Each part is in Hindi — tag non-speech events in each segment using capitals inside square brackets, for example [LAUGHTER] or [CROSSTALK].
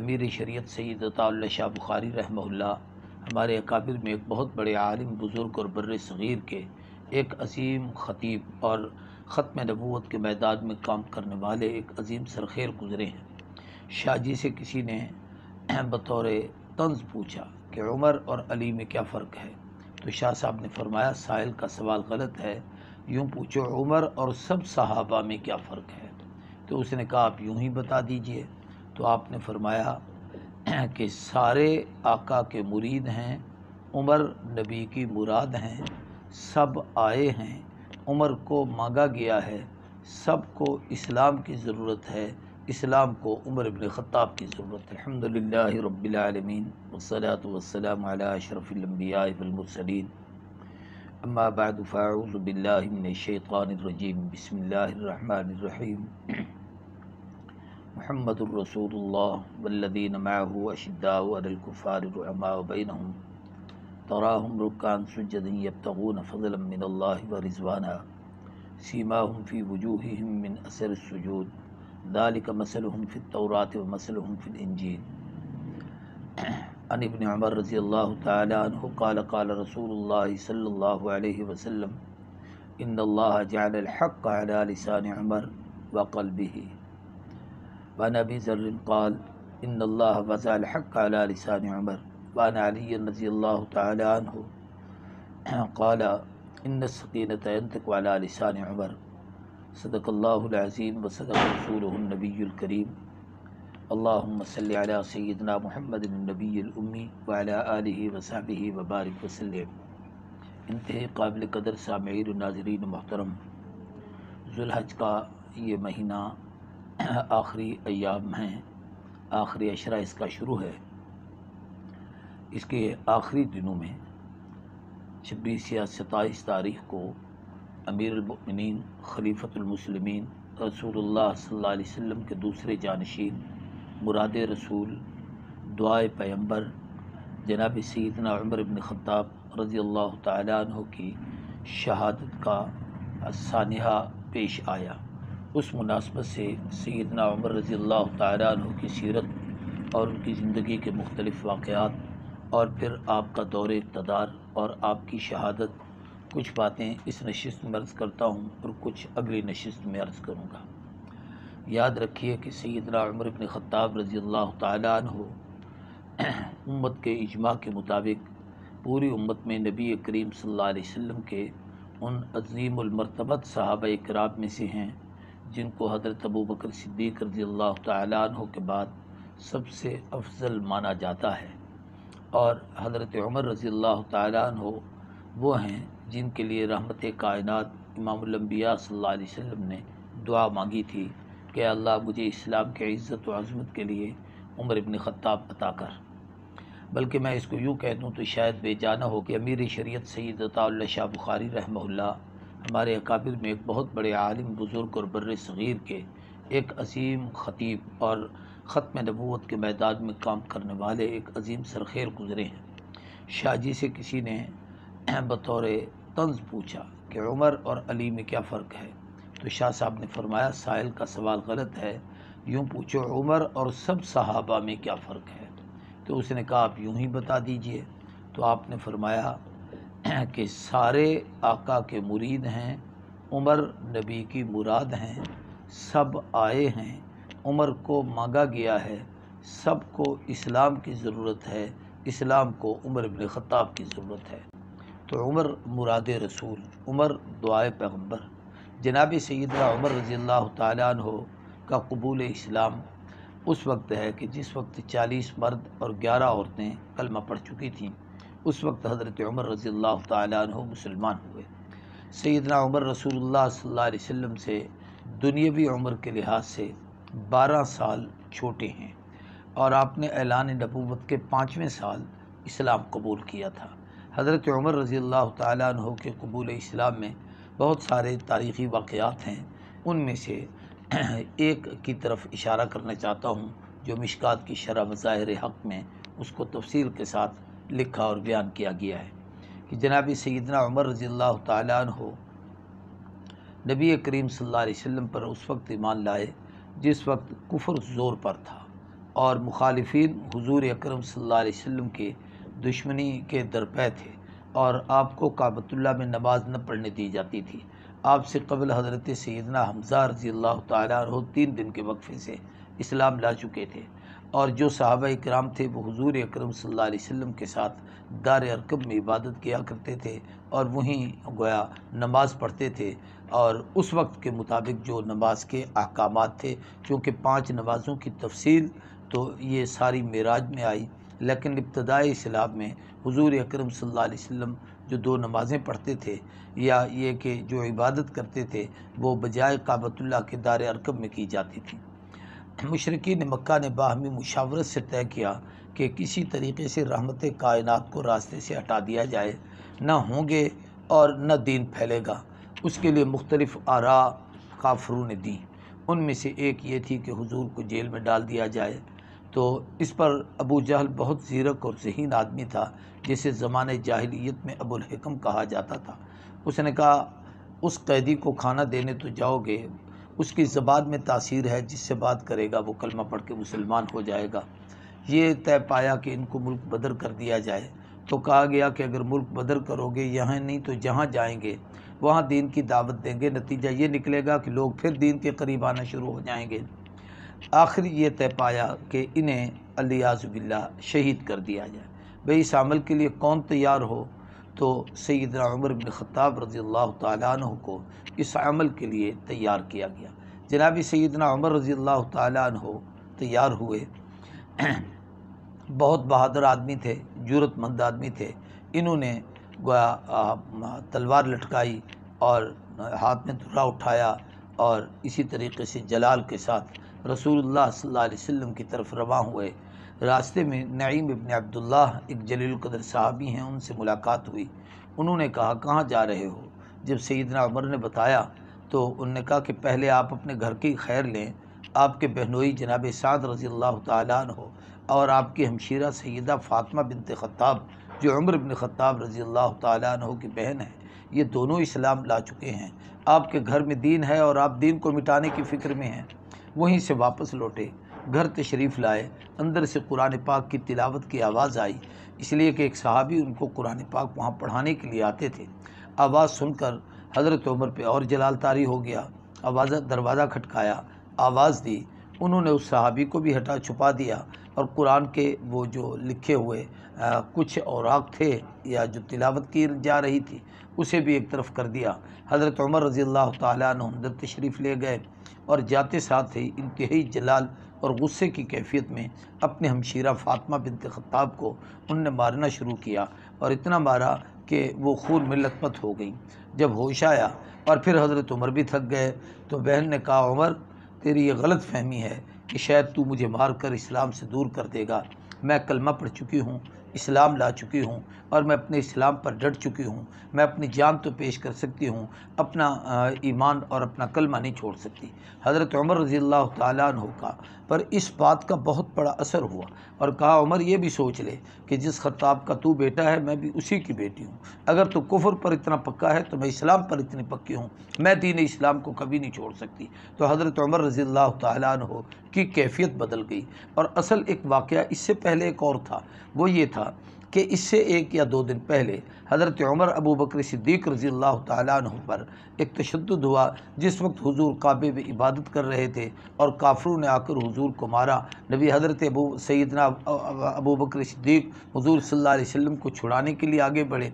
अमीर शरीत सैद शाह बुखारी रहमल्ला हमारे अकाबिर में एक बहुत बड़े आलिम बुज़ुर्ग और बर सग़ीर के एक अजीम ख़तीब और ख़त्म नबूत के मैदान में काम करने वाले एक अजीम सरखेर गुज़रे हैं शाह जी से किसी ने बतौर तंज पूछा कि उमर और अली में क्या फ़र्क है तो शाह साहब ने फरमाया साहिल का सवाल गलत है यूँ पूछो उमर और सब सहाबा में क्या फ़र्क है तो उसने कहा आप यूँ ही बता दीजिए तो आपने फरमाया कि सारे आका के मुरीद हैं उमर नबी की मुराद हैं सब आए हैं उमर को मांगा गया है सब को इस्लाम की ज़रूरत है इस्लाम को उमर इबन ख़त्ताब की ज़रूरत है अलहमदिल्ला रबालमीन वसलात वसलम शरफ़िलम्बियामरसलिन अम्माबाद फ़ाउज़बिल्लिनशैतरजीम बसमीम محمد رسول الله والذين معه أشداء على الكفار رحماء بينهم تراهم ركعا سجدا يبتغون فضلا من الله ورزوانا سيماهم في وجوههم من أثر السجود ذلك مثلهم في التوراة ومثلهم في الإنجيل عن ابن عمر رضي الله تعالى عنه قال قال رسول الله صلى الله عليه وسلم إن الله جعل الحق على لسان عمر وقلبه वान अभी ज़र्रक़ाल इन अल्लाह वज़ाल हक़ालसान उमर वान अली रजी अल्लाह तन काला इन सकीन तक वाला लसान उमर सदक़ल्लाज़ीम व सदक़सूलनबीकरीम अल्लाम सल सैदना महमदनबीमी वाली वसाब वबारक वसलम इंतहाई काबिल कदर सामीर नाजरीन मोहतरम जुलहज का ये महीना [CLEARS THROAT] आखिरी अयाम हैं आखिरी अशरा इसका शुरू है इसके आखिरी दिनों में छब्बीस या सताईस तारीख को अमीरमिन खलीफतमसलमिन रसूल सल्ला वसम के दूसरे जानशीन मुराद रसूल दुआ पैम्बर जनाब सदना अबिन इबन ख़त्ताब रज़ी अल्लाह तु की शहादत का सानहा पेश आया उस मुनासबत से सैदना उमर रज़ी अल्लाह तु की सीरत और उनकी ज़िंदगी के मुख्तलिफ़ वाक़ात और फिर आपका दौर इकतदार और आपकी शहादत कुछ बातें इस नशस्त में अर्ज़ करता हूँ और कुछ अगली नशस्त में अर्ज़ करूँगा याद रखिए कि सैदना उमर इबन ख़त्ताब रज़ी अल्लाह तु [COUGHS] उम्मत के इजमा के मुताबिक पूरी उम्मत में नबी करीम सल्लल्लाहु अलैहि वसल्लम के उन अजीमरतबत साहब कराम में से हैं जिनको हज़रत अबू बकर सिद्दीक रजी अल्लाह तु के बाद सबसे अफजल माना जाता है और हज़रत उमर रजी अल्लाह तु वो हैं जिनके लिए रहमत कायनत इमामबिया सल्ला वसम ने दुआ मांगी थी कि अल्लाह मुझे इस्लाम के इज़्ज़त व अजमत के लिए उमर इबन ख़त्ताब अता कर बल्कि मैं इसको यूँ कह दूँ तो शायद बेजाना हो कि अमीर शरीत सैदा शाह बुखारी रहमल्ला हमारे अकाबिर में एक बहुत बड़े आलिम बुज़ुर्ग और बर सग़ीर के एक अजीम ख़तीब और ख़त्म नबूत के मैदान में काम करने वाले एक अजीम सरखेर गुज़रे हैं शाहजी से किसी ने बतौर तंज पूछा कि उमर और अली में क्या फ़र्क है तो शाह साहब ने फरमाया साहिल का सवाल गलत है यूँ पूछो उमर और सब सहाबा में क्या फ़र्क है तो उसने कहा आप यूँ ही बता दीजिए तो आपने फरमाया [CLEARS THROAT] कि सारे आका के मुरीद हैं उमर नबी की मुराद हैं सब आए हैं उमर को मांगा गया है सब को इस्लाम की ज़रूरत है इस्लाम को उमर बिन ख़त्ताब की ज़रूरत है तो उमर मुराद रसूल उमर दुआ पैगम्बर जनाब सैदा उमर रज़ी अल्लाह तु का कबूल इस्लाम उस वक्त है कि जिस वक्त चालीस मर्द और ग्यारह औरतें कलमा पढ़ चुकी थीं उस वक्त हज़रत उमर रज़ी अल्लाह तु मुसलमान हुए सैदना उमर रसूलुल्लाह सल्लल्लाहु अलैहि वसल्लम से दुनियावी उम्र के लिहाज से बारह साल छोटे हैं और आपने ऐलान नबूवत के पाँचवें साल इस्लाम कबूल किया था हज़रत उमर रज़ी अल्लाह तु के कबूल इस्लाम में बहुत सारे तारीख़ी वाक़ात हैं उनमें से [CLEARS THROAT] एक की तरफ इशारा करना चाहता हूँ जो मिशकात की शरह मज़ाहिर हक़ में उसको तफसील के साथ लिखा और बयान किया गया है कि जनाब सैदना उमर रज़ी अल्लाह हो नबी करीम सल्लल्लाहु अलैहि वसल्लम पर उस वक्त ईमान लाए जिस वक्त कुफर ज़ोर पर था और मुखालफी हजूर अक्रम सल्लल्लाहु के दुश्मनी के दरपे थे और आपको काबतुल्ला में नमाज न पढ़ने दी जाती थी आपसे कबल हज़रत सैदना हमजा रज़ी अल्लाह तीन दिन के वक्फे से इस्लाम ला चुके थे और जो साहब कराम थे वो हजूर अक्रम वसम के साथ दार अरकब में इबादत किया करते थे और वहीं गोया नमाज़ पढ़ते थे और उस वक्त के मुताबिक जो नमाज के अहकाम थे क्योंकि पाँच नमाज़ों की तफसील तो ये सारी मराज में आई लेकिन इब्तदाई इस्लाम में हजूर अक्रम वसम जो दो नमाज़ें पढ़ते थे या ये कि जो इबादत करते थे वो बजाय काबतुल्ला के दार अरकब में की जाती थी मशरकिन मक्का ने बाहमी मुशावरत से तय किया कि किसी तरीके से रहमत कायन को रास्ते से हटा दिया जाए ना होंगे और न दीन फैलेगा उसके लिए मुख्तलफ़ आरा काफरू ने दी उनमें से एक ये थी कि हुजूर को जेल में डाल दिया जाए तो इस पर अबू जहल बहुत ज़ीरक और जहीन आदमी था जिसे ज़माने जाहिलियत में अबुल कहा जाता था उसने कहा उस कैदी को खाना देने तो जाओगे उसकी ज़बान में तासीर है जिससे बात करेगा वो कलमा पढ़ के मुसलमान हो जाएगा ये तय पाया कि इनको मुल्क बदर कर दिया जाए तो कहा गया कि अगर मुल्क बदर करोगे यहाँ नहीं तो जहाँ जाएंगे वहाँ दीन की दावत देंगे नतीजा ये निकलेगा कि लोग फिर दीन के करीब आना शुरू हो जाएंगे आखिर ये तय पाया कि इन्हें अलियाज़बिल्ला शहीद कर दिया जाए भाई इस अमल के लिए कौन तैयार हो तो सैद अमर बिन रज़ी अल्लाह तु को इस अमल के लिए तैयार किया गया जनाब सैदना अमर रज़ी अल्लाह तु तैयार हुए बहुत बहादुर आदमी थे जरूरतमंद आदमी थे इन्होंने गोया तलवार लटकाई और हाथ में धुरा उठाया और इसी तरीके से जलाल के साथ रसूलुल्लाह सल्लल्लाहु अलैहि वसल्लम की तरफ रवा हुए रास्ते में नईम इबन अब्दुल्ला एक जलील कदर साहबी हैं उनसे मुलाकात हुई उन्होंने कहा कहाँ जा रहे हो जब सईदना अमर ने बताया तो उनने कहा कि पहले आप अपने घर की खैर लें आपके बहनोई जनाब साद रज़ी अल्लाह तन हो और आपकी हमशीरा सैदा फ़ातमा बिनत तब जो उम्र बिन ख़त्ताब रज़ी अल्लाह तन की बहन है ये दोनों इस्लाम ला चुके हैं आपके घर में दीन है और आप दीन को मिटाने की फ़िक्र में हैं वहीं से वापस लौटे घर तशरीफ़ लाए अंदर से कुरान पाक की तिलावत की आवाज़ आई इसलिए कि एक सहाबी उनको कुरान पाक वहाँ पढ़ाने के लिए आते थे आवाज़ सुनकर हज़रत उमर पे और जलाल तारी हो गया आवाज़ दरवाज़ा खटकाया आवाज़ दी उन्होंने उस सहाबी को भी हटा छुपा दिया और कुरान के वो जो लिखे हुए आ, कुछ औराक थे या जो तिलावत की जा रही थी उसे भी एक तरफ कर दिया हज़रत उमर रज़ी अल्लाह तशरीफ़ ले गए और जाते साथ ही इंतहाई जलाल और गुस्से की कैफियत में अपने हमशीरा फातमा बिन खत्ताब को उनने मारना शुरू किया और इतना मारा कि वो खून में लतपत हो गई जब होश आया और फिर हज़रत उमर भी थक गए तो बहन ने कहा उमर तेरी ये गलत फहमी है कि शायद तू मुझे मार कर इस्लाम से दूर कर देगा मैं कलमा पढ़ चुकी हूँ इस्लाम ला चुकी हूँ और मैं अपने इस्लाम पर डट चुकी हूँ मैं अपनी जान तो पेश कर सकती हूँ अपना ईमान और अपना कलमा नहीं छोड़ सकती हज़रत उमर रज़ी अल्लाह तु का पर इस बात का बहुत बड़ा असर हुआ और कहा उमर ये भी सोच ले कि जिस खताब का तू बेटा है मैं भी उसी की बेटी हूँ अगर तो कुफर पर इतना पक्का है तो मैं इस्लाम पर इतनी पक्की हूँ मैं दीन इस्लाम को कभी नहीं छोड़ सकती तो हज़रत उमर रज़ी अल्लाह तु की कैफियत बदल गई और असल एक वाक़ इससे पहले एक और था वो ये था up. कि इससे एक या दो दिन पहले हज़रत उमर अबू बकर सिद्दीक रज़ी अल्लाह तु पर एक तशद हुआ जिस वक्त हुजूर काबे में इबादत कर रहे थे और काफरों ने आकर हुजूर को मारा नबी हज़रत अबू सैदना अबू बकर सिद्दीक हजूर सल्ला अलैहि को छुड़ाने के लिए आगे बढ़े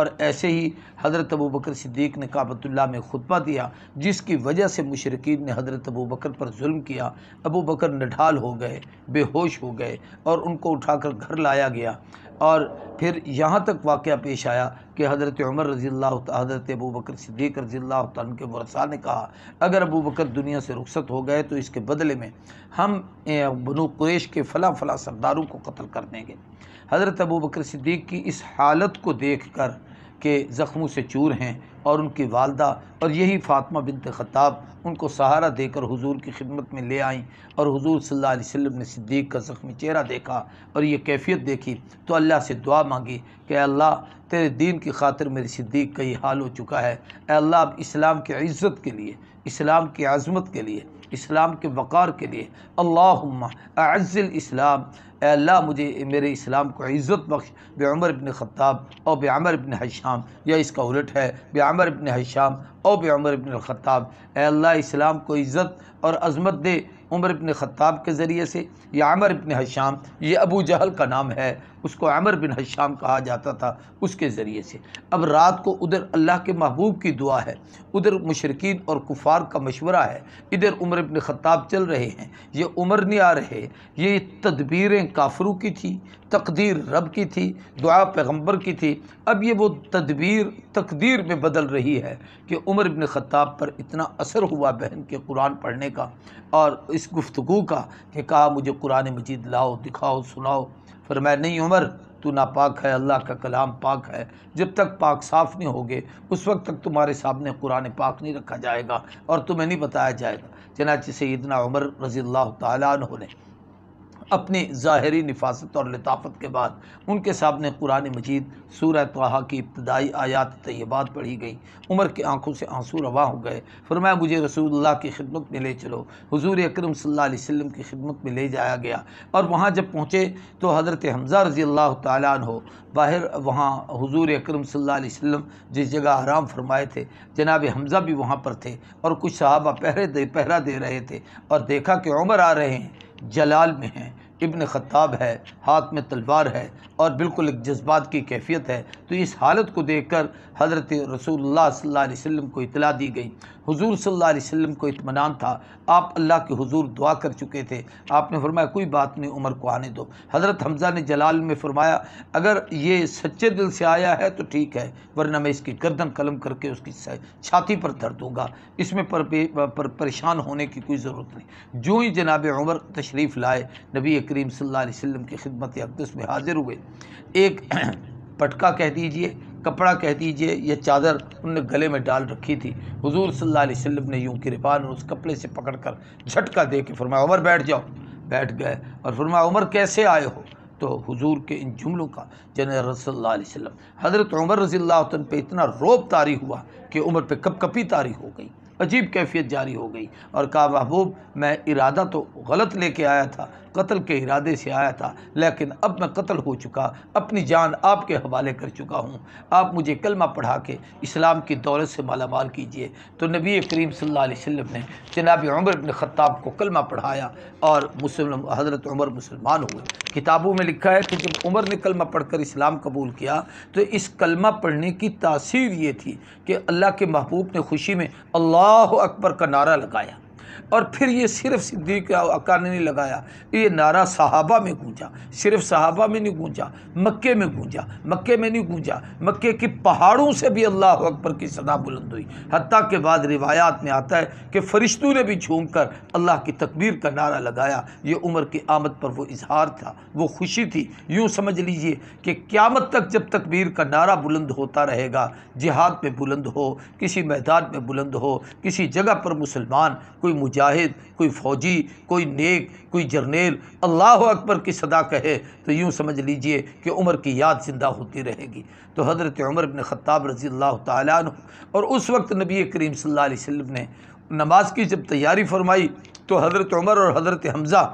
और ऐसे ही हज़रत अबू बकर सिद्दीक ने काबतुल्ला में खुतबा दिया जिसकी वजह से मुशरकिन ने हज़रत अबू बकर पर जुल्म किया अबू बकर नढाल हो गए बेहोश हो गए और उनको उठाकर घर लाया गया और फिर यहाँ तक वाक़ पेश आया कि हज़रत उमर रज़ी हज़रत अबू बकर सिद्दीक रज़ी के वरसा ने कहा अगर अबू बकर दुनिया से रुखसत हो गए तो इसके बदले में हम बनु कुरेश के फ़ला फ़ला सरदारों को कत्ल कर देंगे हज़रत अबू बकर सिद्दीक की इस हालत को देख कर के ज़ख्मों से चूर हैं और उनकी वालदा और यही फ़ातिमा बिनत ख़ताब उनको सहारा देकर हुजूर की खिदमत में ले आईं और हुजूर सल्लल्लाहु अलैहि वसल्लम ने सिद्दीक का ज़ख्मी चेहरा देखा और ये कैफियत देखी तो अल्लाह से दुआ मांगी कि अल्लाह तेरे दीन की खातिर मेरे सिद्दीक का ये हाल हो चुका है अल्लाह अब इस्लाम की इज़्ज़त के लिए इस्लाम की आज़मत के लिए इस्लाम के वक़ार के लिए अल्लाज़ल इस्लाम अल्लाह मुझे मेरे इस्लाम को इज़्ज़त बख्श बेअमर इबन ख़त्ताब और बेअमर इबन हशाम यह इसका उलट है बेअमर इबन हशाम और बेअमर इबन ख़त्ताब अल्लाह इस्लाम को इज़्ज़त और अजमत दे उमर इबन ख़त्ताब के ज़रिए से या अमर इबन हशाम ये अबू जहल का नाम है उसको अमर बिन हशाम कहा जाता था उसके ज़रिए से अब रात को उधर अल्लाह के महबूब की दुआ है उधर मुशरकिन और कुफार का मशवरा है इधर उमर बिन ख़ाब चल रहे हैं ये उमर नहीं आ रहे ये तदबीरें काफरू की थी तकदीर रब की थी दुआ पैगम्बर की थी अब ये वो तदबीर तकदीर में बदल रही है कि उमर बिन खताब पर इतना असर हुआ बहन के कुरान पढ़ने का और इस गुफ्तु का कि कहा मुझे कुरान मजीद लाओ दिखाओ सुनाओ फरमाया नहीं उमर तू नापाक है अल्लाह का कलाम पाक है जब तक पाक साफ़ नहीं होगे उस वक्त तक तुम्हारे सामने कुरान पाक नहीं रखा जाएगा और तुम्हें नहीं बताया जाएगा चनाच सैदना उमर रजील्ला अल्लाह ने अपनी ज़ाहरी नफासत और लताफत के बाद उनके सामने कुरान मजीद सूर तहा की इब्तदाई आयात तयबात पढ़ी गई उम्र की आंखों से आंसू रवा हो गए फरमाया मुझे रसूलुल्लाह की खिदमत में ले चलो हुजूर अकरम सल्लल्लाहु अलैहि वसल्लम की खिदमत में ले जाया गया और वहाँ जब पहुँचे तो हज़रत हमज़ा रज़ी अल्लाह तहो बाहर वहाँ हुजूर अकरम सल्लल्लाहु अलैहि वसल्लम जिस जगह आराम फरमाए थे जनाब हमज़ा भी वहाँ पर थे और कुछ सहाबा पहरे दे पहरा दे रहे थे और देखा कि उमर आ रहे हैं जलाल में हैं इब्न ख़त्ताब है हाथ में तलवार है और बिल्कुल एक जज्बात की कैफियत है तो इस हालत को देखकर हज़रत रसूल सल्लम को इतला दी गई हुजूर सल्लल्लाहु अलैहि वसल्लम को इतमान था आप अल्लाह के हुजूर दुआ कर चुके थे आपने फरमाया कोई बात नहीं उमर को आने दो हज़रत हमज़ा ने जलाल में फरमाया अगर ये सच्चे दिल से आया है तो ठीक है वरना मैं इसकी गर्दन कलम करके उसकी छाती पर धर दूँगा इसमें पर, पर, पर, परेशान होने की कोई ज़रूरत नहीं जो ही जनाब उमर तशरीफ़ लाए नबी करीम सल्लल्लाहु अलैहि वसल्लम की खिदमत अकदस में हाज़िर हुए एक [CLEARS THROAT] पटका कह दीजिए कपड़ा कह दीजिए यह चादर उनने गले में डाल रखी थी हुजूर सल्लल्लाहु अलैहि वसल्लम ने यूं किरपान और उस कपड़े से पकड़ कर झटका दे के फरमाया उमर बैठ जाओ बैठ गए और फरमाया उमर कैसे आए हो तो हुजूर के इन जुमलों का जन रसल्ला वसम हज़रत उमर रज़ी तन पर इतना रोब तारी हुआ कि उम्र पर कप कपी तारी हो गई अजीब कैफियत जारी हो गई और कहा महबूब मैं इरादा तो गलत लेके आया था कत्ल के इरादे से आया था लेकिन अब मैं कत्ल हो चुका अपनी जान आपके हवाले कर चुका हूँ आप मुझे कलमा पढ़ा के इस्लाम की दौलत से मालामाल कीजिए तो नबी करीम सल्लल्लाहु अलैहि वसल्लम ने जनाब उमर बिन ख़त्ताब को कलमा पढ़ाया और मुसलम हज़रत उमर मुसलमान हुए किताबों में लिखा है कि जब उमर ने कलमा पढ़कर इस्लाम कबूल किया तो इस कलमा पढ़ने की तासीर ये थी कि अल्लाह के महबूब ने खुशी में अल्लाह अकबर का नारा लगाया और फिर ये सिर्फ सिद्दीक अक्का ने नहीं लगाया ये नारा सहाबा में गूंजा सिर्फ सहाबा में नहीं गूंजा मक्के में गूंजा मक्के में नहीं गूंजा मक्के के पहाड़ों से भी अल्लाह अकबर की सदा बुलंद हुई हती के बाद रिवायात में आता है कि फ़रिश्तों ने भी झूम कर अल्लाह की तकबीर का नारा लगाया ये उम्र की आमद पर वो इजहार था वो खुशी थी यूँ समझ लीजिए कि क्यामत तक जब तकबीर का नारा बुलंद होता रहेगा जिहाद में बुलंद हो किसी मैदान में बुलंद हो किसी जगह पर मुसलमान कोई मुजाहिद कोई फ़ौजी कोई नेक कोई जर्नेल अल्लाह अकबर की सदा कहे तो यूँ समझ लीजिए कि उम्र की याद ज़िंदा होती रहेगी तो हज़रत उमर बिन ख़त्ताब रज़ी अल्लाह तु और उस वक्त नबी करीम सल्लल्लाहु अलैहि वसल्लम ने नमाज की जब तैयारी फरमाई तो हज़रत उमर और हज़रत हमज़ा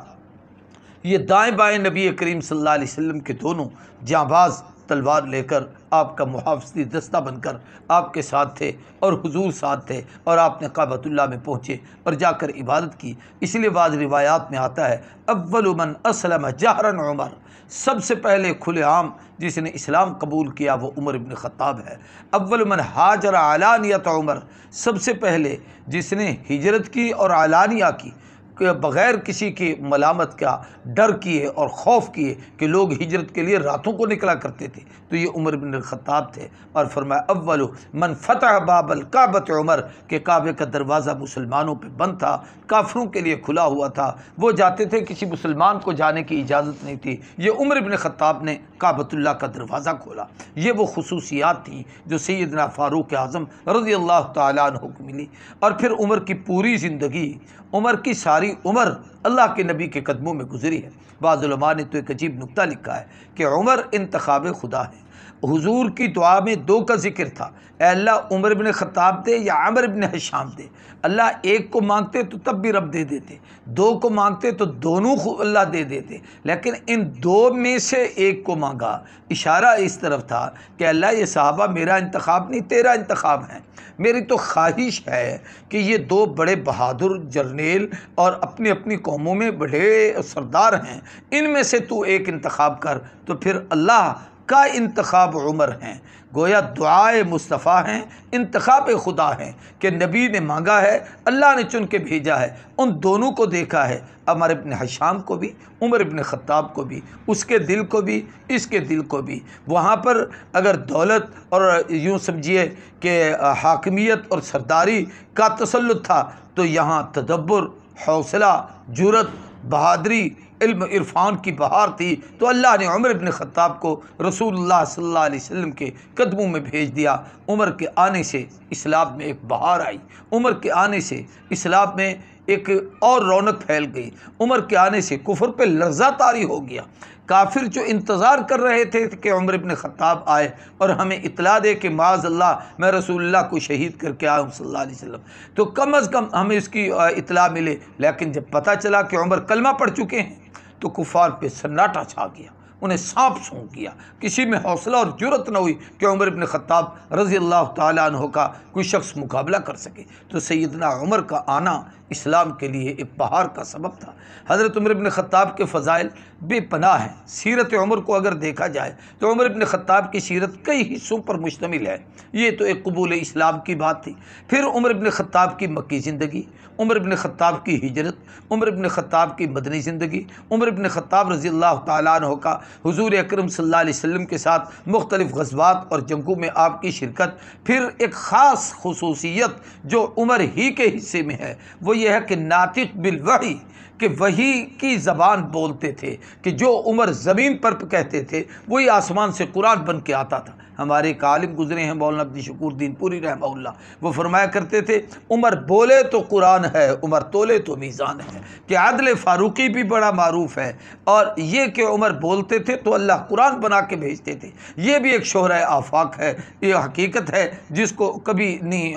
ये दाएँ बाएँ नबी करीम सल्लल्लाहु अलैहि वसल्लम के दोनों जाँबाज़ तलवार लेकर आपका मुहाफ़ती दस्ता बनकर आपके साथ थे और हुजूर साथ थे और आपने काबतुल्ला में पहुँचे और जाकर इबादत की इसलिए बाद रिवायात में आता है अव्वलमन असलम जहरन उमर सबसे पहले खुलेआम जिसने इस्लाम कबूल किया वो उमर इबन ख़त्ताब है अव्वलमन हाजर आलानियत उमर सबसे पहले जिसने हिजरत की और आलानिया की बग़ैर किसी की मलामत का डर किए और खौफ किए कि लोग हिजरत के लिए रातों को निकला करते थे तो ये उमर बिन ख़ताब थे और फरमाया अव्वल मन फ़तह बाबल काबत उमर के काबे का दरवाज़ा मुसलमानों पर बंद था काफरों के लिए खुला हुआ था वो जाते थे किसी मुसलमान को जाने की इजाज़त नहीं थी ये उमर बिन ख़ताब ने काबतुल्ला का दरवाज़ा खोला ये वो खसूसियात थी जो सैदना फ़ारूक आज़म रज़ी अल्लाह तुक मिली और फिर उमर की पूरी ज़िंदगी उमर की सारी उम्र अल्लाह के नबी के कदमों में गुजरी है बाज़ुलमा ने तो एक अजीब नुकता लिखा है कि उमर इंतखाब खुदा है हुजूर की दुआ में दो का जिक्र था अल्लाह उमर बिन ख़ताब दे या आमर बिन हशाम दे अल्लाह एक को मांगते तो तब भी रब दे देते दो को मांगते तो दोनों को अल्लाह दे देते लेकिन इन दो में से एक को मांगा इशारा इस तरफ था कि अल्लाह ये साहबा मेरा इंतखब नहीं तेरा इंतखब है मेरी तो ख्वाहिश है कि ये दो बड़े बहादुर जर्नेल और अपनी अपनी कौमों में बड़े सरदार हैं इनमें से तू एक इंतखब कर तो फिर अल्लाह का इंतखब उमर हैं गोया दुआए मुस्तफ़ा हैं इंतखब खुदा हैं कि नबी ने मांगा है अल्लाह ने चुन के भेजा है उन दोनों को देखा है अमर इबन हशाम को भी उमर इबन ख़ाब को भी उसके दिल को भी इसके दिल को भी वहाँ पर अगर दौलत और यूँ समझिए कि हाकमियत और सरदारी का तसलु था तो यहाँ तदब्बर हौसला जुरत बहादरी इल्म इरफान की बहार थी तो अल्लाह ने उमर इबन ख़त्ताब को रसूलुल्लाह सल्लल्लाहु अलैहि वसल्लम के कदमों में भेज दिया उमर के आने से इस्लाम में एक बहार आई उमर के आने से इस्लाम में एक और रौनक फैल गई उमर के आने से कुफर पे लर्जा तारी हो गया काफिर जो इंतज़ार कर रहे थे कि उमर इबन ख़त्ताब आए और हमें इतला दे कि माज अल्लाह मैं रसूलुल्लाह को शहीद करके आया हूँ सल्लल्लाहु अलैहि वसल्लम तो कम अज़ कम हमें इसकी इतला मिले लेकिन जब पता चला कि उमर कलमा पढ़ चुके हैं तो कुफार पे सन्नाटा छा गया उन्हें सांप सूं किया किसी में हौसला और जरूरत न हुई कि उमर इबन ख़त्ताब रज़ी अल्लाह तह का कोई शख्स मुकाबला कर सके तो सैदना उमर का आना इस्लाम के लिए एक पहाड़ का सबब था हज़रत उमर इबन ख़त्ताब के फ़जाइल बेपनाह हैं सीरत उमर को अगर देखा जाए तो उमर इबन ख़त्ताब की सीरत कई हिस्सों पर मुश्तमिल है ये तो एक कबूल इस्लाम की बात थी फिर उमर इबन ख़त्ताब की मक्की ज़िंदगी उमर इबन ख़त्ताब की हिजरत उमर इबन ख़त्ताब की मदनी ज़िंदगी उमर इबन ख़त्ताब रज़ी अल्लाह तह का हुजूर अकरम सल्लल्लाहु अलैहि वसल्लम के साथ मुख्तलिफ़ गजबात और जंगों में आपकी शिरकत फिर एक ख़ास खसूसियत जो उमर ही के हिस्से में है वो यह है कि नातिक बिल वही कि वही की ज़बान बोलते थे कि जो उमर ज़मीन पर कहते थे वही आसमान से कुरान बन के आता था हमारे कालिम गुजरे हैं मौलाना अब्दी शकूरद्दीन पूरी रहमा वो फरमाया करते थे उमर बोले तो कुरान है उमर तोले तो मीज़ान है कि आदल फ़ारूकी भी बड़ा मरूफ है और ये कि उमर बोलते थे तो अल्लाह कुरान बना के भेजते थे ये भी एक शहर आफाक है ये हकीकत है जिसको कभी नहीं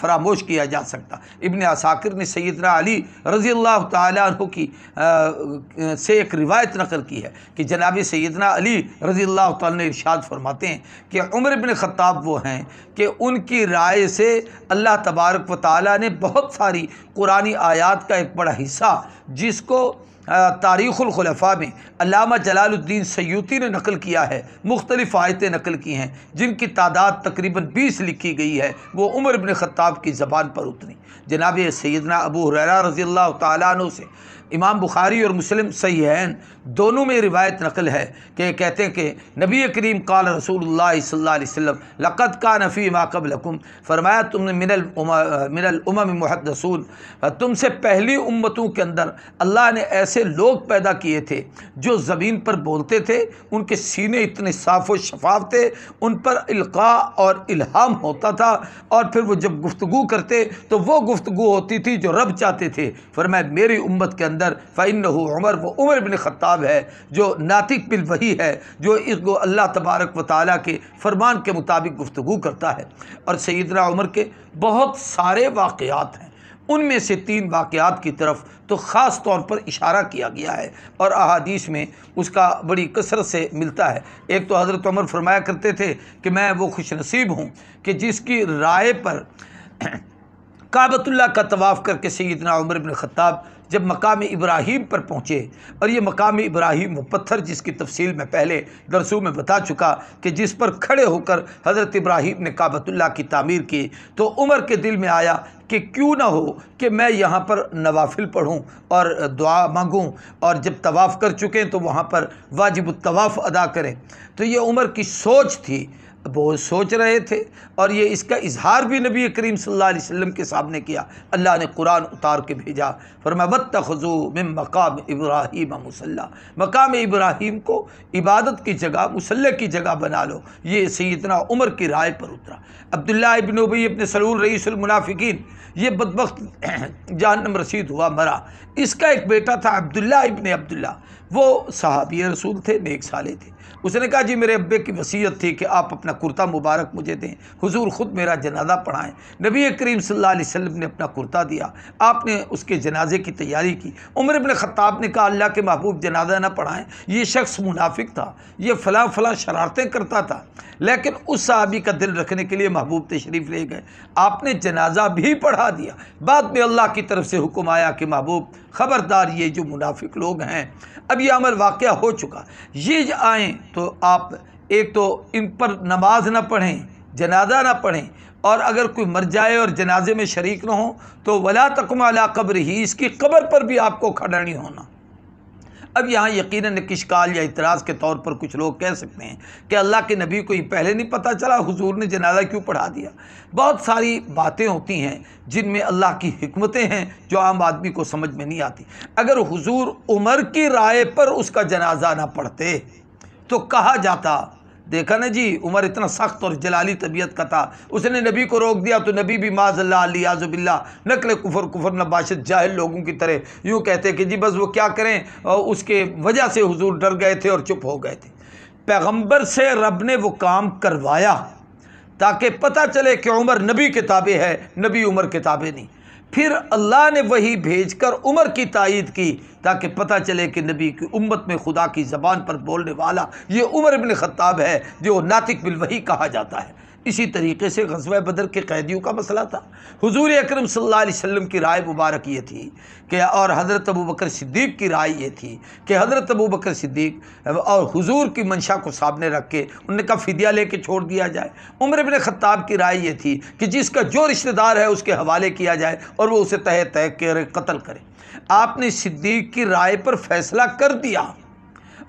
फरामोश किया जा सकता इबन असाकिर ने सैदना अली रज़ी अल्लाह तु की से एक रिवायत नकल की है कि जनाब सैदना अली रज़ी अल्लाह इरशाद फरमाते हैं कि उमर बिन ख़त्ताब वो हैं कि उनकी राय से अल्लाह तबारक व ताली ने बहुत सारी कुरानी आयात का एक बड़ा हिस्सा जिसको तारीख़लखलफा में अलामा जलालुद्दीन सयूती ने नकल किया है मुख्तलिफ़ आयतें नकल की हैं जिनकी तादाद तकरीबन बीस लिखी गई है वो उमर बिन खताब की ज़बान पर उतरी जनाब सैदना अबू हुररा रज़ी अल्लाह तु से इमाम बुखारी और मुस्लिम सही दोनों में रिवायत नकल है कि कहते हैं कि नबी करीम काल रसूल सल्लम लक़त का नफ़ी माकब लकुम फरमाया तुमने मिनल मिनल उमम रसूल तुमसे पहली उम्मतों के अंदर अल्लाह ने ऐसे लोग पैदा किए थे जो ज़मीन पर बोलते थे उनके सीने इतने साफ़ व शफाफ थे उन पर अलका और इल्हाम होता था और फिर वो जब गुफ्तु करते तो वह गुफ्तु होती थी जो रब चाहते थे फरमाया मेरी उम्मत के अंदर फ़ैन उमर वो उमर बिन ख़त्ताब किताब है जो नातिक पिल वही है जो इसको अल्लाह तबारक व ताली के फरमान के मुताबिक गुफ्तु करता है और सईदना उमर के बहुत सारे वाक़ात हैं उनमें से तीन वाक़ात की तरफ तो ख़ास तौर पर इशारा किया गया है और अहादीश में उसका बड़ी कसरत से मिलता है एक तो हज़रत उमर फरमाया करते थे कि मैं वो खुश नसीब हूँ कि जिसकी राय पर [CLEARS THROAT] काबतुल्ला का तवाफ़ करके सईदना उमर बिन ख़त्ताब जब मकाम इब्राहिम पर पहुँचे और ये मकाम इब्राहिम वो पत्थर जिसकी तफसील मैं पहले दरसों में बता चुका कि जिस पर खड़े होकर हज़रत इब्राहिम ने काबतुल्ला की तामीर की तो उमर के दिल में आया कि क्यों ना हो कि मैं यहाँ पर नवाफिल पढ़ूँ और दुआ मांगूँ और जब तवाफ़ कर हैं तो वहाँ पर वाजिब तवाफ़ अदा करें तो ये उमर की सोच थी बहुत सोच रहे थे और ये इसका इजहार भी नबी करीम सल्लल्लाहु अलैहि वसल्लम के सामने किया अल्लाह ने कुरान उतार के भेजा फरमाबत खजू में मकाम इब्राहिम मुसल्ला मकाम इब्राहिम को इबादत की जगह मुसल की जगह बना लो ये सैदना उमर की राय पर उतरा अब्दुल्ला इबन अपने सलूल रईसमनाफिकीन ये बदबक [COUGHS] जानम रसीद हुआ मरा इसका एक बेटा था अब्दुल्ला इबन अब्दुल्ला वो सहाबी रसूल थे नेक साले थे उसने कहा जी मेरे अब्बे की वसीयत थी कि आप अपना कुर्ता मुबारक मुझे दें हुजूर ख़ुद मेरा जनाजा पढ़ाएं नबी करीम सल्लल्लाहु अलैहि वसल्लम ने अपना कुर्ता दिया आपने उसके जनाजे की तैयारी की उमर इबन ख़त्ताब ने कहा अल्लाह के महबूब जनाजा ना पढ़ाएं ये शख्स मुनाफिक था ये फ़ला फ़ला शरारतें करता था लेकिन उस सहाबी का दिल रखने के लिए महबूब तशरीफ़ ले गए आपने जनाजा भी पढ़ा दिया बाद में अल्लाह की तरफ से हुक्म आया कि महबूब ख़बरदार ये जो मुनाफिक लोग हैं अब ये अमल वाक़ हो चुका ये आएँ तो आप एक तो इन पर नमाज ना पढ़ें जनाजा ना पढ़ें और अगर कोई मर जाए और जनाजे में शरीक ना हो तो वला तकम कब्र ही इसकी कब्र पर भी आपको खड़ा नहीं होना अब यहाँ यकीन किशकाल या इतराज़ के तौर पर कुछ लोग कह सकते हैं कि अल्लाह के नबी को ये पहले नहीं पता चला हुजूर ने जनाजा क्यों पढ़ा दिया बहुत सारी बातें होती हैं जिनमें अल्लाह की हमतें हैं जो आम आदमी को समझ में नहीं आती अगर हुजूर उमर की राय पर उसका जनाजा ना पढ़ते तो कहा जाता देखा ना जी उमर इतना सख्त और जलाली तबीयत का था उसने नबी को रोक दिया तो नबी भी माजल्ला अलियाज़बिल्ला नकल कुफर कुफर नबाशत जाहिल लोगों की तरह यूँ कहते कि जी बस वो क्या करें और उसके वजह से हुजूर डर गए थे और चुप हो गए थे पैगंबर से रब ने वो काम करवाया ताकि पता चले कि उमर नबी किताबें है नबी उमर किताबें नहीं फिर अल्लाह ने वही भेजकर उमर की तायद की ताकि पता चले कि नबी की उम्मत में खुदा की ज़बान पर बोलने वाला ये उमर इबन ख़त्ताब है जो नातिक बिल वही कहा जाता है इसी तरीके से गजब बदर के कैदियों का मसला था हजूर अक्रम सम की राय मुबारक ये थी कि और हज़रत अबू बकर सिद्दीक की राय ये थी कि हज़रत अबू बकर सिद्दीक और हजूर की मंशा को सामने रख के उनने कहा फ़िदिया ले कर छोड़ दिया जाए उम्र बिन ख़त्ताब की राय ये थी कि जिसका जो रिश्तेदार है उसके हवाले किया जाए और वह उसे तह तय कर कत्ल करे आपने सिद्दीक की राय पर फैसला कर दिया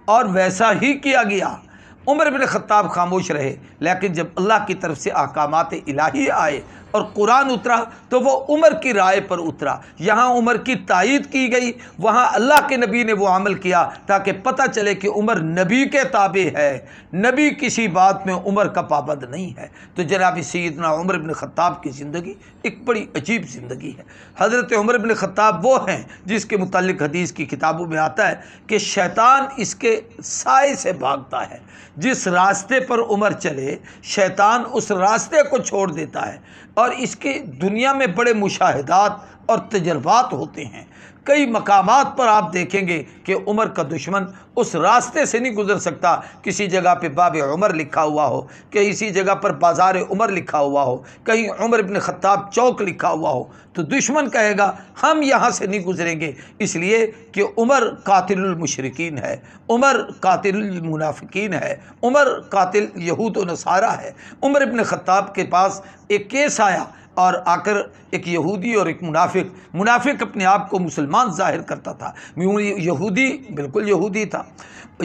और वैसा ही किया गया उमर बिन ख़त्ताब खामोश रहे लेकिन जब अल्लाह की तरफ से अहकाम इलाही आए और कुरान उतरा तो वो उमर की राय पर उतरा यहाँ उमर की तायद की गई वहाँ अल्लाह के नबी ने वो अमल किया ताकि पता चले कि उमर नबी के ताबे है नबी किसी बात में उमर का पाबंद नहीं है तो जनाब सदना उमर इबन ख़त्ताब की ज़िंदगी एक बड़ी अजीब ज़िंदगी है हज़रत उमर इबन ख़त्ताब वो हैं जिसके मतलब हदीस की किताबों में आता है कि शैतान इसके साय से भागता है जिस रास्ते पर उमर चले शैतान उस रास्ते को छोड़ देता है और इसके दुनिया में बड़े मुशाहदात और तजर्बात होते हैं कई मकाम पर आप देखेंगे कि उमर का दुश्मन उस रास्ते से नहीं गुजर सकता किसी जगह पे बाब उमर लिखा हुआ हो किसी जगह पर बाजार उमर लिखा हुआ हो कहीं उमर इबन खताब चौक लिखा हुआ हो तो दुश्मन कहेगा हम यहाँ से नहीं गुजरेंगे इसलिए कि उमर कातिलमशरकिन है उमर कातिलमुनाफिकीन है उमर कातिल यहूद नसारा है उमर इबन ख़ताब के पास एक केस आया और आकर एक यहूदी और एक मुनाफिक मुनाफिक अपने आप को मुसलमान जाहिर करता था यहूदी बिल्कुल यहूदी था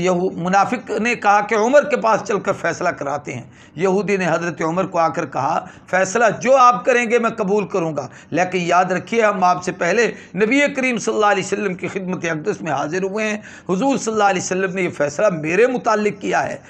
यहू मुनाफिक ने कहा कि उमर के पास चलकर फैसला कराते हैं यहूदी ने हज़रत उमर को आकर कहा फैसला जो आप करेंगे मैं कबूल करूँगा लेकिन याद रखिए हम आपसे पहले नबी करीम सल्लल्लाहु अलैहि वसल्लम की खिदमत अकदस में हाजिर हुए हैं हुजूर सल्लल्लाहु अलैहि वसल्लम ने यह फ़ैसला मेरे मुतालिक किया है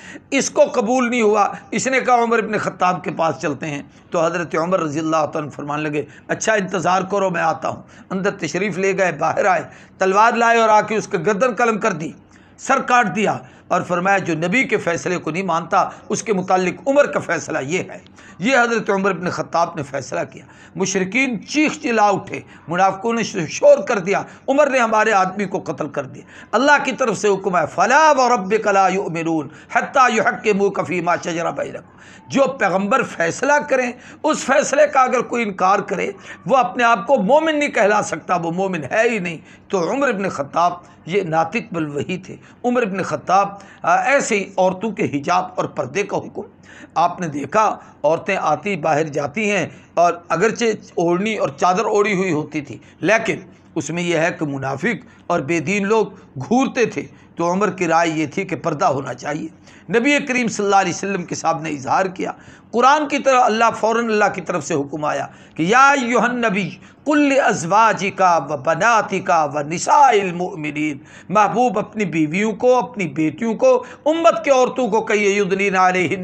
इसको कबूल नहीं हुआ इसने कहा उमर अपने ख़त्ताब के पास चलते हैं तो हज़रत उमर रजी अल्लाह फरमान लगे अच्छा इंतज़ार करो मैं आता हूँ अंदर तशरीफ़ ले गए बाहर आए तलवार लाए और आके उसके गर्दन कलम कर दी सरकार दिया और फरमाया जो नबी के फ़ैसले को नहीं मानता उसके मुतालिक उमर का फ़ैसला ये है ये हज़रत उमर अपने ख़त्ताब ने फ़ैसला किया मुशरकिन चीख चिल्ला उठे मुनाफकों ने शोर कर दिया उमर ने हमारे आदमी को कत्ल कर दिया अल्लाह की तरफ से हुक्म है फ़ला और रब कला युमिरून हती युहक मुँह कफ़ी मा भाई रखो जो पैगम्बर फ़ैसला करें उस फैसले का अगर कोई इनकार करे वह अपने आप को मोमिन नहीं कहला सकता वो मोमिन है ही नहीं तो उम्र इबन ख़त्ताब ये नातिक बल वही थे उम्र इबन ख़त्ताब ऐसे ही औरतों के हिजाब और पर्दे का हुक्म आपने देखा औरतें आती बाहर जाती हैं और अगरचे ओढ़नी और चादर ओढ़ी हुई होती थी लेकिन उसमें यह है कि मुनाफिक और बेदीन लोग घूरते थे तो उमर की राय ये थी कि पर्दा होना चाहिए नबी करीम सल्लल्लाहु अलैहि वसल्लम के इजहार किया कुरान की तरह अल्लाह फ़ौर अल्लाह की तरफ से हुक्म आया कि या योहन नबी कुल अजवाजी का व बनाती का व निसामिन महबूब अपनी बीवियों को अपनी बेटियों को उम्मत की औरतों को कहिए युद्दीन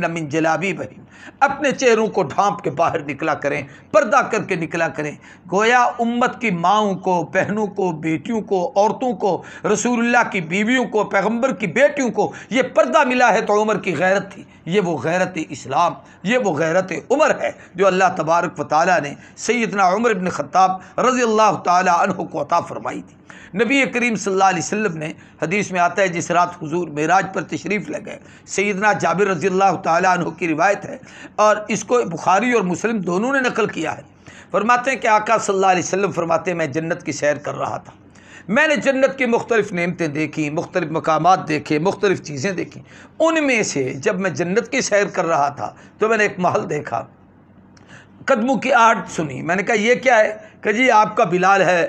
नमिन जलाबी बहन अपने चेहरों को ढांप के बाहर निकला करें पर्दा करके निकला करें गोया उम्मत की माओं को बहनों को बेटियों को औरतों को रसूलुल्लाह की बीवियों को पैगम्बर की बेटियों को ये पर्दा मिला है तो उम्र की गैरत थी ये वो गैरत इस्लाम ये वो गैरत उमर है जो अल्लाह तबारक व ताली ने सैदना उमर इबन ख़त्ताब रज़ी अल्लाह तन को अता फ़रमाई थी नबी करीम सल्लल्लाहु अलैहि वसल्लम ने हदीस में आता है जिस रात हुजूर मेराज पर तशरीफ़ लगे गए सैदना जाबिर रज़ी अल्लाह तन की रिवायत है और इसको बुखारी और मुस्लिम दोनों ने नकल किया है फरमाते हैं कि आका सल्लल्लाहु अलैहि वसल्लम फरमाते हैं मैं जन्नत की सैर कर रहा था मैंने जन्नत की मुख्तलिफ़ नमतें देखी मुख्तलिफ़ मकाम देखे मुख्तलिफ़ चीज़ें देखी उनमें से जब मैं जन्नत की सैर कर रहा था तो मैंने एक महल देखा कदमों की आहट सुनी मैंने कहा यह क्या है कि जी आपका बिलाल है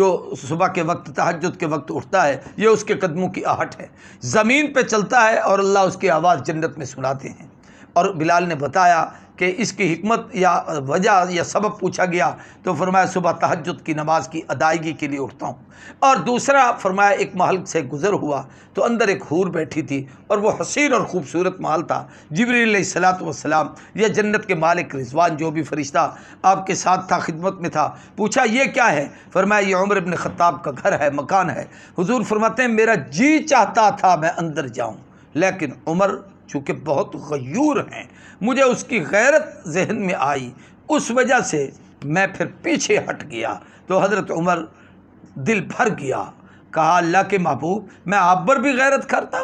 जो सुबह के वक्त तहजद के वक्त उठता है यह उसके कदमों की आहट है ज़मीन पर चलता है और अल्लाह उसकी आवाज़ जन्नत में सुनाते हैं और बिलाल ने बताया कि इसकी हमत या वजह या सबब पूछा गया तो फरमाया सुबह तहजद की नमाज की अदायगी के लिए उठता हूँ और दूसरा फरमाया एक महल से गुज़र हुआ तो अंदर एक हूर बैठी थी और वह हसीन और ख़ूबसूरत महल था जबरी सलात वसलाम यह जन्नत के मालिक रिजवान जो भी फरिश्ता आपके साथ था खिदमत में था पूछा ये क्या है फरमाया ये उम्र अपने ख़ताब का घर है मकान है हजूर फरमाते हैं मेरा जी चाहता था मैं अंदर जाऊँ लेकिन उमर चूँकि बहुत गयूर हैं मुझे उसकी गैरत जहन में आई उस वजह से मैं फिर पीछे हट गया तो हज़रत उमर दिल भर गया कहा अल्लाह के महबूब मैं आप पर भी गैरत करता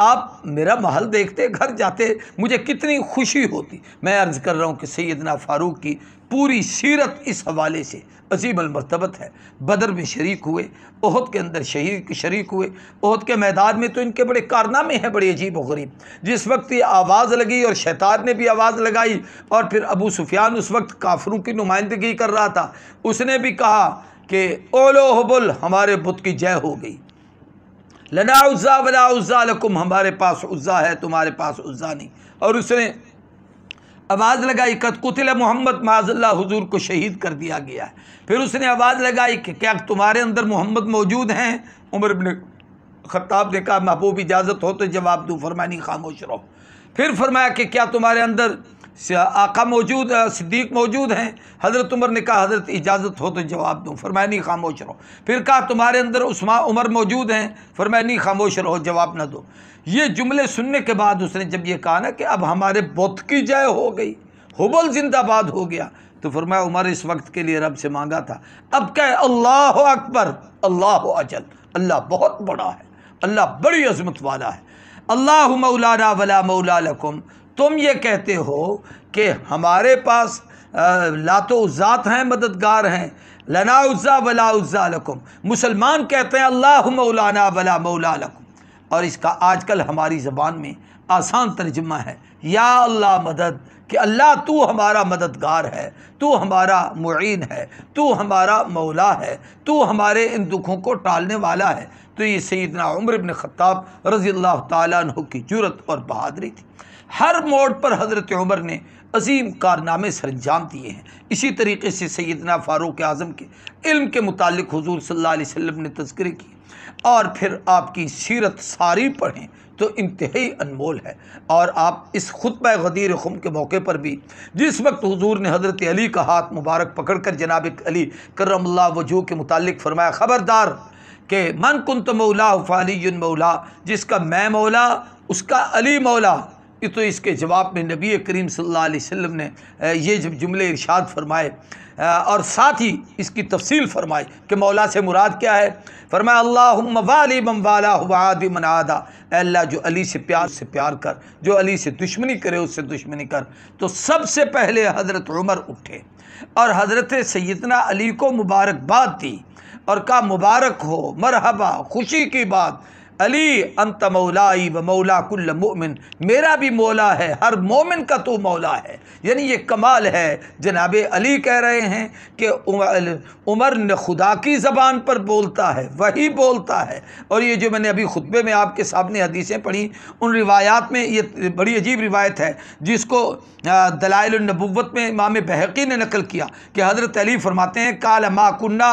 आप मेरा महल देखते घर जाते मुझे कितनी खुशी होती मैं अर्ज़ कर रहा हूँ कि सैदना फ़ारूक की पूरी सीरत इस हवाले से अजीम अलमरतबत है बदर में शरीक हुए ओहद के अंदर शहीक शरीक हुए ओहद के मैदान में तो इनके बड़े कारनामे हैं बड़े अजीब व गरीब जिस वक्त ये आवाज़ लगी और शैतान ने भी आवाज़ लगाई और फिर अबू सुफियान उस वक्त काफरों की नुमाइंदगी कर रहा था उसने भी कहा कि ओलो हबुल हमारे बुत की जय हो गई लना उज़ा वला उज़ा लकुम हमारे पास उज़ा है तुम्हारे पास उज़ा नहीं और उसने आवाज़ लगाई कत कुतिल मोहम्मद माजल्ला हुजूर को शहीद कर दिया गया है फिर उसने आवाज़ लगाई कि क्या तुम्हारे अंदर मोहम्मद मौजूद हैं उमर ने खत्ताब ने कहा महबूब इजाज़त हो तो जवाब दूँ फरमानी खामोश रहो फिर फरमाया कि क्या तुम्हारे अंदर आका मौजूद सिद्दीक मौजूद हैं हज़रत उमर ने कहा हज़रत इजाज़त हो तो जवाब दूँ मैं नहीं खामोश रहो फिर कहा तुम्हारे अंदर उस्मा उमर मौजूद हैं मैं नहीं खामोश रहो जवाब ना दो ये जुमले सुनने के बाद उसने जब ये कहा ना कि अब हमारे बुत की जय हो गई हुबल जिंदाबाद हो गया तो फरमाया उमर इस वक्त के लिए रब से मांगा था अब क्या अल्लाह अकबर अल्लाह अजल अल्लाह बहुत बड़ा है अल्लाह बड़ी अजमत वाला है अल्लाह मौलाना वला मौला लकुम तुम ये कहते हो कि हमारे पास लात उज़ात हैं मददगार हैं लना उज़ा वला उज़ा लकुम मुसलमान कहते हैं अल्लाह मौलाना वला मौला लकुम और इसका आजकल हमारी ज़बान में आसान तर्जमा है या अल्लाह मदद कि अल्लाह तू हमारा मददगार है तू हमारा मुइन है तू हमारा मौला है तू हमारे इन दुखों को टालने वाला है तो ये सैदना उम्र इबन ख़त्ताब रज़ी अल्लाह तु की जरूरत और बहादरी थी हर मोड़ पर हज़रत उमर ने अजीम कारनामे सर अंजाम दिए हैं इसी तरीके से सैदना फ़ारूक आज़म के इल्म के मुतालिक हजूर अलैहि वसल्लम ने तस्करे की और फिर आपकी सीरत सारी पढ़ें तो इंतहाई अनमोल है और आप इस खुतब गदीर खुम के मौके पर भी जिस वक्त हुजूर ने हज़रत अली का हाथ मुबारक पकड़ कर जनाब अली करमल्ला वजू के मुतालिक फरमाया ख़बरदार के मन कुंत मौला फ़ाली मौला जिसका मैं मौला उसका अली मौला तो इसके जवाब में नबी करीम सल्लल्लाहु अलैहि वसल्लम ने ये जुमले इरशाद फरमाए और साथ ही इसकी तफसील फरमाई कि मौला से मुराद क्या है फरमाया अल्लाह वाली वाला मनादा अल्लाह जो अली से प्यार से प्यार कर जो अली से दुश्मनी करे उससे दुश्मनी कर तो सबसे पहले हज़रत उमर उठे और हज़रत सैदना अली को मुबारकबाद दी और कहा मुबारक हो मरहबा खुशी की बात अली अंत मौलाई व मौला कुल्ल मोमिन मेरा भी मौला है हर मोमिन का तो मौला है यानी ये कमाल है जनाब अली कह रहे हैं कि उमर ने खुदा की ज़बान पर बोलता है वही बोलता है और ये जो मैंने अभी खुतबे में आपके सामने हदीसें पढ़ी उन रिवायात में ये बड़ी अजीब रिवायत है जिसको दलाइल नबूवत में इमाम बहकी ने नकल किया कि हज़रत अली फरमाते हैं काल माकुन्ना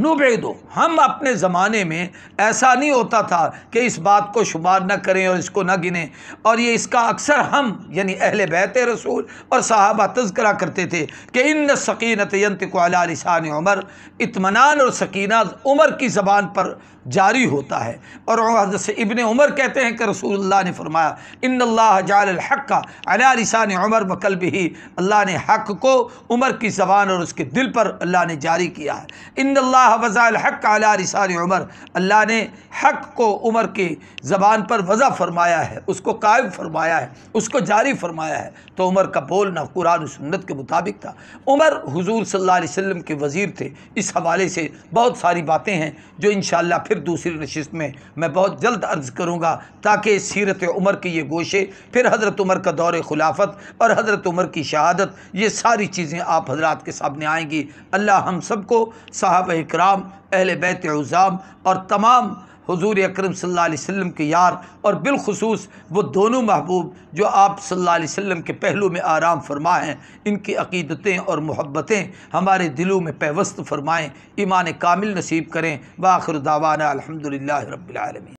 नुबेदो दो हम अपने ज़माने में ऐसा नहीं होता था कि इस बात को शुमार न करें और इसको न गिनें और ये इसका अक्सर हम यानी अहल बैत रसूल और साहबा तस्करा करते थे कि इन सकीनत यंत को अलासान उमर इतमान और सकीना उमर की ज़बान पर जारी होता है और इबन उमर कहते हैं कि रसूल ने फरमाया इन अल्लाह जालहक का अलासान उमर बकल भी अल्लाह ने हक को उमर की ज़बान और उसके दिल पर अल्लाह ने जारी किया है इन अल्लाह अल्लाह वज़ाल हक अला रिसान उमर अल्लाह ने हक को उमर के ज़बान पर वज़ा फरमाया है उसको कायम फरमाया है उसको जारी फरमाया है तो उमर का बोलना कुरान सुन्नत के मुताबिक था उमर हुजूर सल्लल्लाहु अलैहि वसल्लम के वज़ीर थे इस हवाले से बहुत सारी बातें हैं जो इन फिर दूसरी नशस्त में मैं बहुत जल्द अर्ज़ करूँगा ताकि सीरत उमर के ये गोशे फिर हज़रत उमर का दौर खिलाफत और हज़रत उमर की शहादत ये सारी चीज़ें आप हजरात के सामने आएँगी अल्लाह हम सबको साहब कराम अहल बैत उज़ाम और तमाम हजूर अक्रम वम के यार और बिलखसूस वो दोनों महबूब जो आप सल्ला वम के पहलू में आराम फरमा हैं इनकी अकीदतें और मोहब्बतें हमारे दिलों में पेवस्त फरमाएँ ईमान कामिल नसीब करें बाखर दावाना अलहमदिल्ला रबालमी